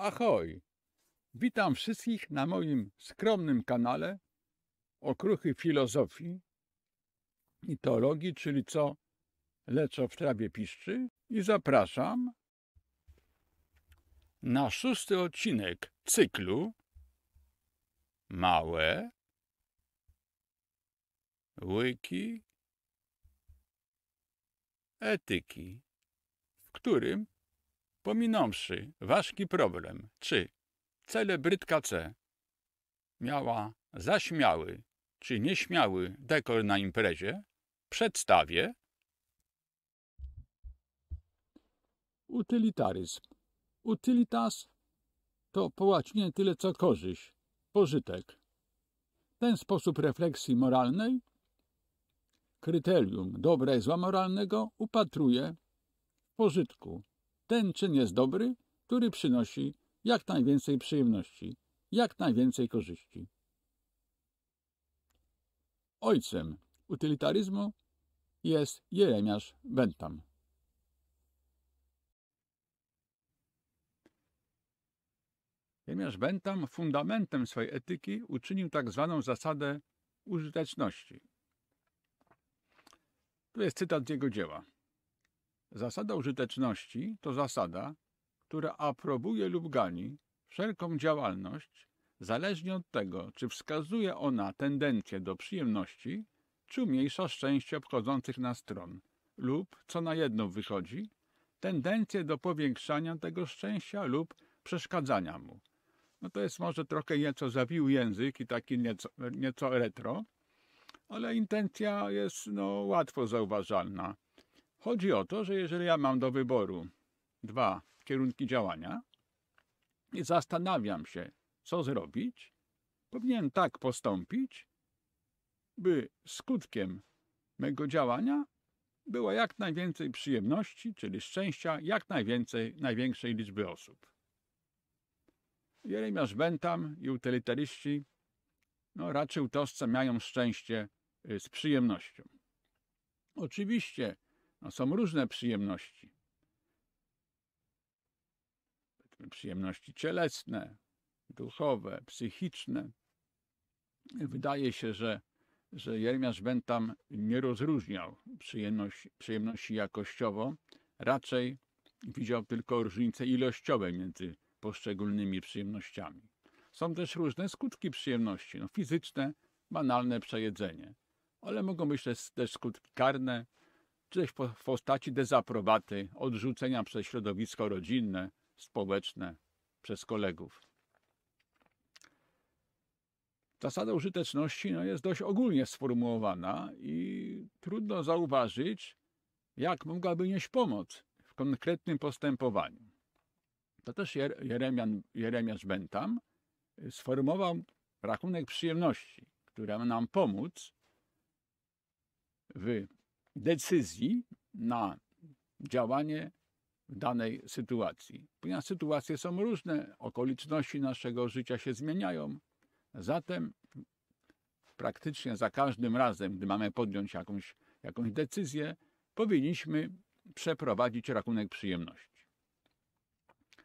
Ahoj! Witam wszystkich na moim skromnym kanale Okruchy Filozofii i Teologii, czyli co leczo w trawie piszczy i zapraszam na szósty odcinek cyklu Małe Łyki Etyki, w którym pominąwszy ważki problem, czy celebrytka C miała zaśmiały czy nieśmiały dekor na imprezie, przedstawię utylitaryzm. Utylitas to połacznie tyle co korzyść, pożytek. Ten sposób refleksji moralnej, kryterium dobra i zła moralnego, upatruje pożytku, ten czyn jest dobry, który przynosi jak najwięcej przyjemności, jak najwięcej korzyści. Ojcem utylitaryzmu jest Jeremiasz Bentham. Jeremiasz Bentham fundamentem swojej etyki uczynił tak zwaną zasadę użyteczności. Tu jest cytat z jego dzieła. Zasada użyteczności to zasada, która aprobuje lub gani wszelką działalność, zależnie od tego, czy wskazuje ona tendencję do przyjemności, czy umniejsza szczęście obchodzących na stron, lub, co na jedno wychodzi, tendencję do powiększania tego szczęścia lub przeszkadzania mu. No to jest może trochę nieco zawił język i taki nieco, nieco retro, ale intencja jest no, łatwo zauważalna. Chodzi o to, że jeżeli ja mam do wyboru dwa kierunki działania i zastanawiam się, co zrobić, powinienem tak postąpić, by skutkiem mego działania było jak najwięcej przyjemności, czyli szczęścia, jak najwięcej, największej liczby osób. Jeremiasz Bentham i utylitaryiści no, raczej mają szczęście y, z przyjemnością. Oczywiście no, są różne przyjemności. Przyjemności cielesne, duchowe, psychiczne. Wydaje się, że, że Jeremiasz Bentam nie rozróżniał przyjemności, przyjemności jakościowo, raczej widział tylko różnice ilościowe między poszczególnymi przyjemnościami. Są też różne skutki przyjemności, no fizyczne, banalne przejedzenie, ale mogą być też skutki karne, czy też w postaci dezaprobaty, odrzucenia przez środowisko rodzinne, społeczne, przez kolegów. Zasada użyteczności no, jest dość ogólnie sformułowana i trudno zauważyć, jak mogłaby nieść pomoc w konkretnym postępowaniu. To też Jeremian, Jeremiasz Bentam y, sformułował rachunek przyjemności, która ma nam pomóc w decyzji na działanie w danej sytuacji. Ponieważ sytuacje są różne, okoliczności naszego życia się zmieniają, zatem praktycznie za każdym razem, gdy mamy podjąć jakąś, jakąś decyzję, powinniśmy przeprowadzić rachunek przyjemności.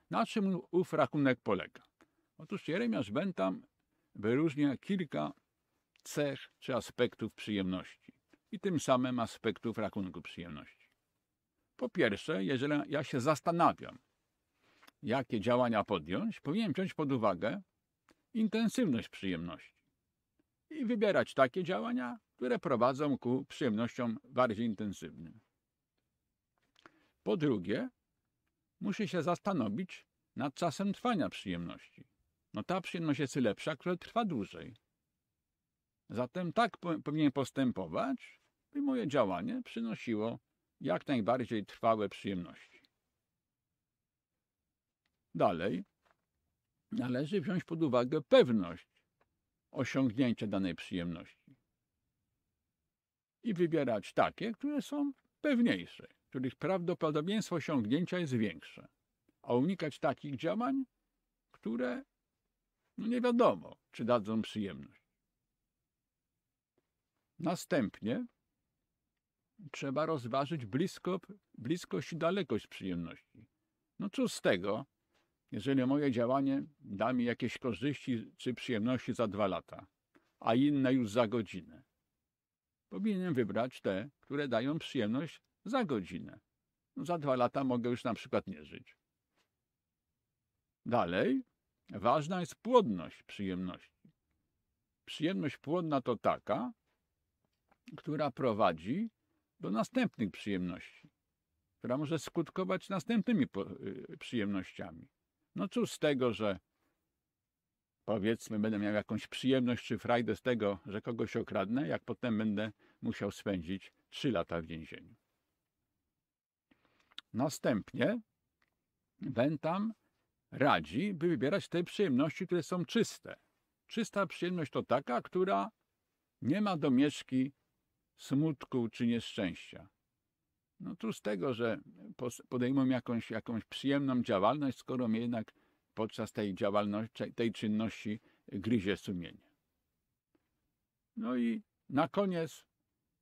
Na czym ów rachunek polega? Otóż Jeremiasz Bentham wyróżnia kilka cech czy aspektów przyjemności i tym samym aspektów rachunku przyjemności. Po pierwsze, jeżeli ja się zastanawiam, jakie działania podjąć, powinien wziąć pod uwagę intensywność przyjemności i wybierać takie działania, które prowadzą ku przyjemnościom bardziej intensywnym. Po drugie, muszę się zastanowić nad czasem trwania przyjemności. No ta przyjemność jest lepsza, która trwa dłużej. Zatem tak powinien postępować, by moje działanie przynosiło jak najbardziej trwałe przyjemności. Dalej, należy wziąć pod uwagę pewność osiągnięcia danej przyjemności i wybierać takie, które są pewniejsze, których prawdopodobieństwo osiągnięcia jest większe, a unikać takich działań, które no nie wiadomo, czy dadzą przyjemność. Następnie trzeba rozważyć blisko, bliskość i dalekość przyjemności. No cóż z tego, jeżeli moje działanie da mi jakieś korzyści czy przyjemności za dwa lata, a inne już za godzinę. Powinienem wybrać te, które dają przyjemność za godzinę. No za dwa lata mogę już na przykład nie żyć. Dalej, ważna jest płodność przyjemności. Przyjemność płodna to taka, która prowadzi do następnych przyjemności, która może skutkować następnymi y, przyjemnościami. No cóż z tego, że powiedzmy będę miał jakąś przyjemność czy frajdę z tego, że kogoś okradnę, jak potem będę musiał spędzić 3 lata w więzieniu. Następnie tam radzi, by wybierać te przyjemności, które są czyste. Czysta przyjemność to taka, która nie ma domieszki smutku czy nieszczęścia? No tu z tego, że podejmą jakąś, jakąś przyjemną działalność, skoro mnie jednak podczas tej działalności, tej czynności gryzie sumienie. No i na koniec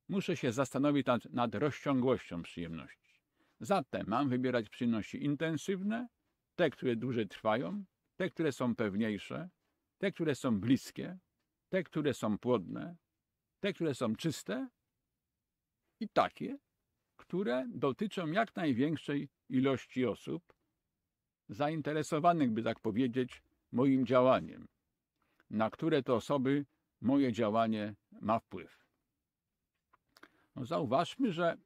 muszę się zastanowić nad, nad rozciągłością przyjemności. Zatem mam wybierać przyjemności intensywne, te, które dłużej trwają, te, które są pewniejsze, te, które są bliskie, te, które są płodne, te, które są czyste i takie, które dotyczą jak największej ilości osób zainteresowanych, by tak powiedzieć, moim działaniem, na które to osoby moje działanie ma wpływ. No zauważmy, że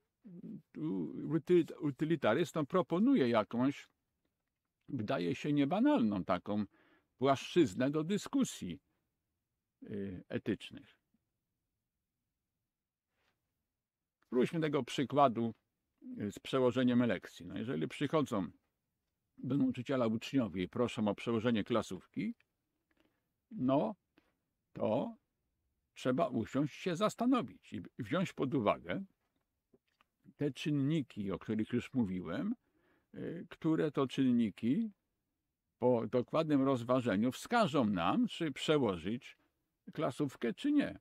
utylitarystom proponuje jakąś, wydaje się niebanalną taką płaszczyznę do dyskusji y, etycznych. Spróbujmy tego przykładu y, z przełożeniem lekcji. No jeżeli przychodzą do nauczyciela uczniowie i proszą o przełożenie klasówki, no to trzeba usiąść się zastanowić i wziąć pod uwagę te czynniki, o których już mówiłem, y, które to czynniki po dokładnym rozważeniu wskażą nam, czy przełożyć klasówkę, czy nie.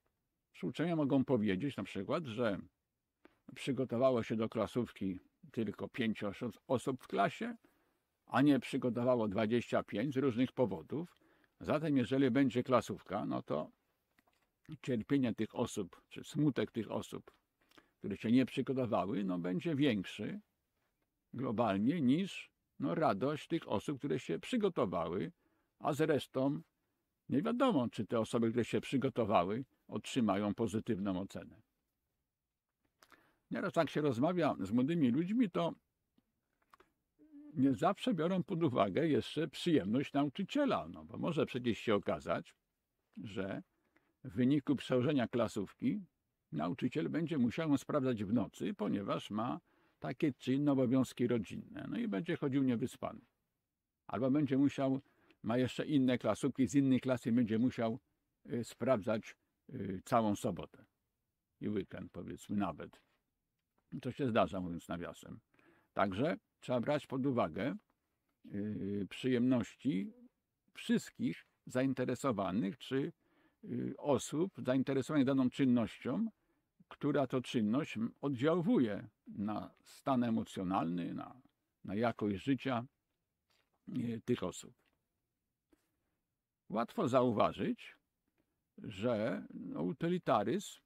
Uczenia mogą powiedzieć na przykład, że przygotowało się do klasówki tylko 5 osób w klasie, a nie przygotowało 25 z różnych powodów. Zatem jeżeli będzie klasówka, no to cierpienie tych osób, czy smutek tych osób, które się nie przygotowały, no będzie większy globalnie niż no, radość tych osób, które się przygotowały, a zresztą nie wiadomo, czy te osoby, które się przygotowały, otrzymają pozytywną ocenę. Nieraz tak się rozmawia z młodymi ludźmi, to nie zawsze biorą pod uwagę jeszcze przyjemność nauczyciela, no bo może przecież się okazać, że w wyniku przełożenia klasówki nauczyciel będzie musiał ją sprawdzać w nocy, ponieważ ma takie czy inne obowiązki rodzinne, no i będzie chodził niewyspany. Albo będzie musiał, ma jeszcze inne klasówki z innej klasy, będzie musiał y, sprawdzać y, całą sobotę i weekend, powiedzmy nawet. To się zdarza, mówiąc nawiasem. Także trzeba brać pod uwagę yy, przyjemności wszystkich zainteresowanych czy yy, osób zainteresowanych daną czynnością, która to czynność oddziałuje na stan emocjonalny, na, na jakość życia yy, tych osób. Łatwo zauważyć, że no, utilitaryzm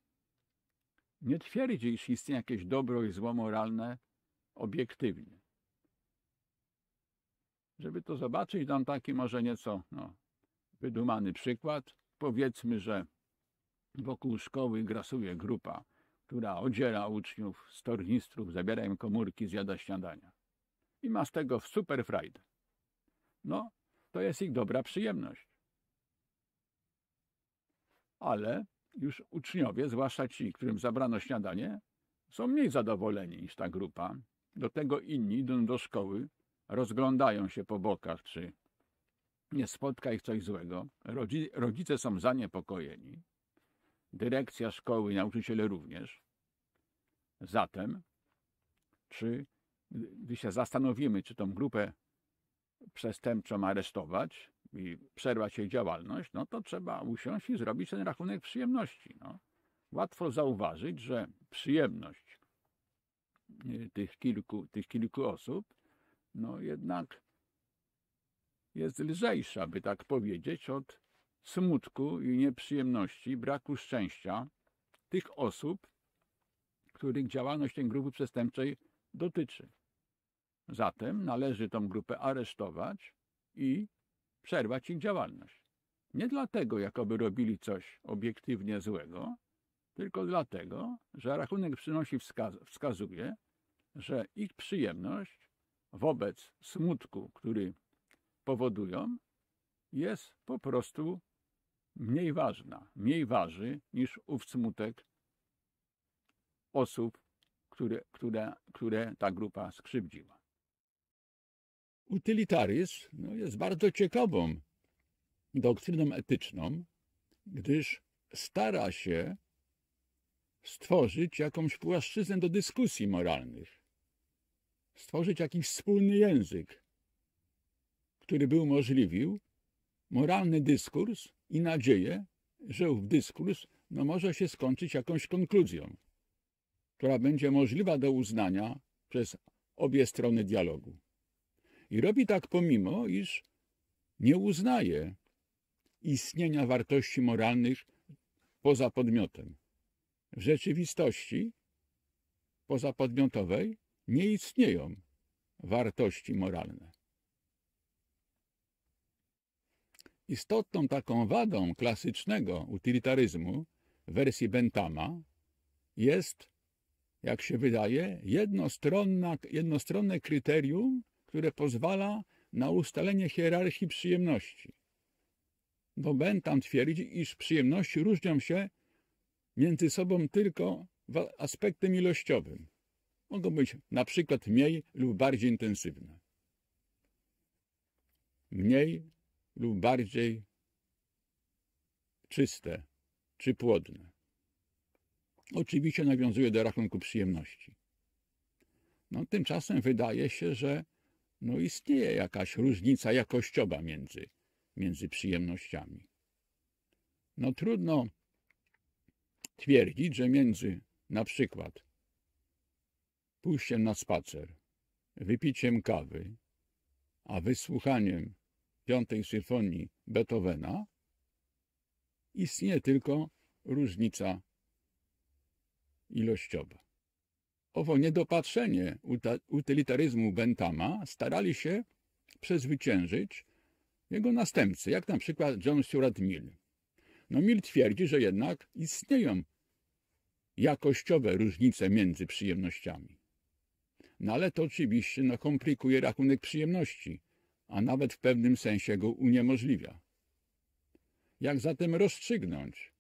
nie twierdzi, iż istnieje jakieś dobro i zło moralne obiektywnie. Żeby to zobaczyć, dam taki może nieco no, wydumany przykład. Powiedzmy, że wokół szkoły grasuje grupa, która odziera uczniów z tornistrów, zabiera im komórki, zjada śniadania. I ma z tego super frajdę. No, to jest ich dobra przyjemność. Ale już uczniowie, zwłaszcza ci, którym zabrano śniadanie, są mniej zadowoleni niż ta grupa. Do tego inni idą do szkoły, rozglądają się po bokach, czy nie spotka ich coś złego. rodzice są zaniepokojeni. Dyrekcja szkoły, nauczyciele również. Zatem, czy gdy się zastanowimy, czy tą grupę przestępczą aresztować, i przerwać jej działalność, no to trzeba usiąść i zrobić ten rachunek przyjemności. No. Łatwo zauważyć, że przyjemność y, tych kilku, tych kilku osób, no jednak jest lżejsza, by tak powiedzieć, od smutku i nieprzyjemności, braku szczęścia tych osób, których działalność tej grupy przestępczej dotyczy. Zatem należy tą grupę aresztować i przerwać ich działalność. Nie dlatego, jakoby robili coś obiektywnie złego, tylko dlatego, że rachunek przynosi wskaz wskazuje, że ich przyjemność wobec smutku, który powodują, jest po prostu mniej ważna, mniej waży niż ów smutek osób, które, które, które ta grupa skrzywdziła. Utylitaryzm no, jest bardzo ciekawą doktryną etyczną, gdyż stara się stworzyć jakąś płaszczyznę do dyskusji moralnych, stworzyć jakiś wspólny język, który by umożliwił moralny dyskurs i nadzieję, że ów dyskurs no, może się skończyć jakąś konkluzją, która będzie możliwa do uznania przez obie strony dialogu. I robi tak pomimo, iż nie uznaje istnienia wartości moralnych poza podmiotem. W rzeczywistości pozapodmiotowej nie istnieją wartości moralne. Istotną taką wadą klasycznego utilitaryzmu w wersji Bentama jest, jak się wydaje, jednostronne kryterium które pozwala na ustalenie hierarchii przyjemności. Bo Bentham twierdzi, iż przyjemności różnią się między sobą tylko aspektem ilościowym. Mogą być na przykład mniej lub bardziej intensywne. Mniej lub bardziej czyste czy płodne. Oczywiście nawiązuje do rachunku przyjemności. No, tymczasem wydaje się, że no istnieje jakaś różnica jakościowa między, między przyjemnościami. No trudno twierdzić, że między na przykład pójściem na spacer, wypiciem kawy, a wysłuchaniem piątej symfonii Beethovena istnieje tylko różnica ilościowa owo niedopatrzenie utylitaryzmu Bentama starali się przezwyciężyć jego następcy, jak na przykład John Stuart Mill. No Mill twierdzi, że jednak istnieją jakościowe różnice między przyjemnościami. No ale to oczywiście no, komplikuje rachunek przyjemności, a nawet w pewnym sensie go uniemożliwia. Jak zatem rozstrzygnąć,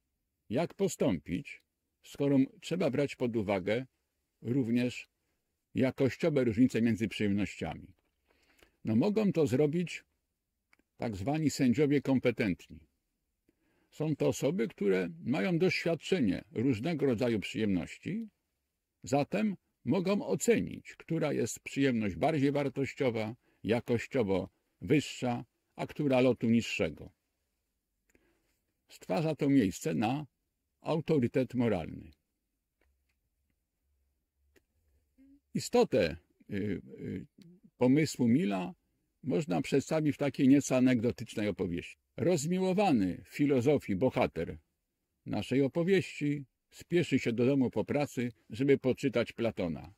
jak postąpić, skoro trzeba brać pod uwagę również jakościowe różnice między przyjemnościami. No mogą to zrobić tak zwani sędziowie kompetentni. Są to osoby, które mają doświadczenie różnego rodzaju przyjemności, zatem mogą ocenić, która jest przyjemność bardziej wartościowa, jakościowo wyższa, a która lotu niższego. Stwarza to miejsce na autorytet moralny. Istotę y, y, pomysłu Mila można przedstawić w takiej nieco anegdotycznej opowieści. Rozmiłowany w filozofii bohater naszej opowieści spieszy się do domu po pracy, żeby poczytać Platona.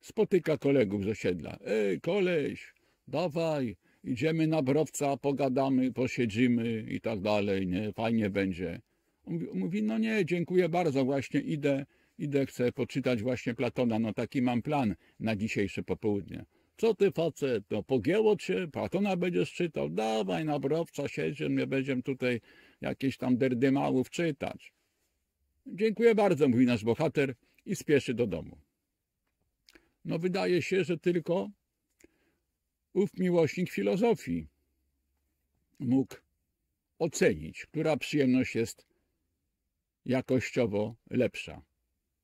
Spotyka kolegów z osiedla. Ej, koleś, dawaj, idziemy na browca, pogadamy, posiedzimy i tak dalej, nie, fajnie będzie. On mówi, no nie, dziękuję bardzo, właśnie idę Idę, chcę poczytać właśnie Platona. No taki mam plan na dzisiejsze popołudnie. Co ty facet, no pogięło cię, Platona będziesz czytał, dawaj na browca siedź, nie będziemy tutaj jakieś tam derdymałów czytać. Dziękuję bardzo, mówi nasz bohater i spieszy do domu. No wydaje się, że tylko ów miłośnik filozofii mógł ocenić, która przyjemność jest jakościowo lepsza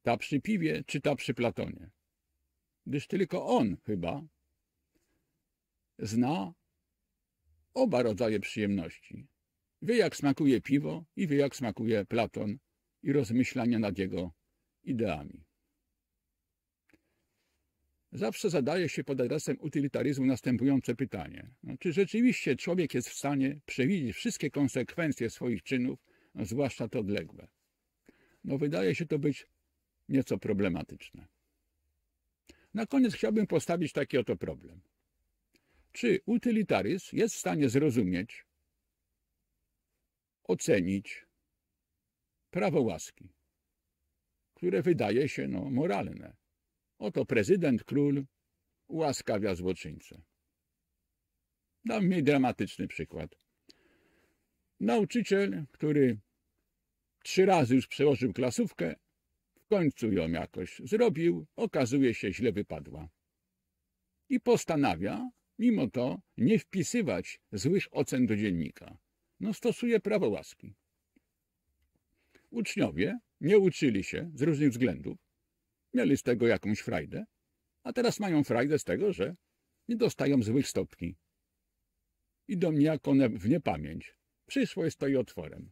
ta przy piwie czy ta przy Platonie. Gdyż tylko on chyba zna oba rodzaje przyjemności. Wie jak smakuje piwo i wie jak smakuje Platon i rozmyślania nad jego ideami. Zawsze zadaje się pod adresem utylitaryzmu następujące pytanie. No, czy rzeczywiście człowiek jest w stanie przewidzieć wszystkie konsekwencje swoich czynów, no, zwłaszcza te odległe? No wydaje się to być nieco problematyczne. Na koniec chciałbym postawić taki oto problem. Czy utylitaryzm jest w stanie zrozumieć, ocenić prawo łaski, które wydaje się no, moralne? Oto prezydent, król ułaskawia złoczyńcę. Dam mi dramatyczny przykład. Nauczyciel, który trzy razy już przełożył klasówkę, w końcu ją jakoś zrobił, okazuje się źle wypadła. I postanawia, mimo to, nie wpisywać złych ocen do dziennika. No stosuje prawo łaski. Uczniowie nie uczyli się z różnych względów, mieli z tego jakąś frajdę, a teraz mają frajdę z tego, że nie dostają złych stopni. Idą one w niepamięć. to i otworem.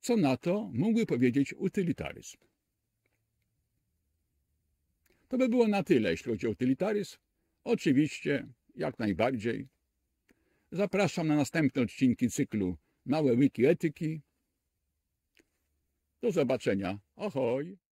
Co na to mógłby powiedzieć utylitaryzm? To by było na tyle, jeśli chodzi o utylitaryzm. Oczywiście, jak najbardziej. Zapraszam na następne odcinki cyklu Małe Wiki Etyki. Do zobaczenia. ahoj.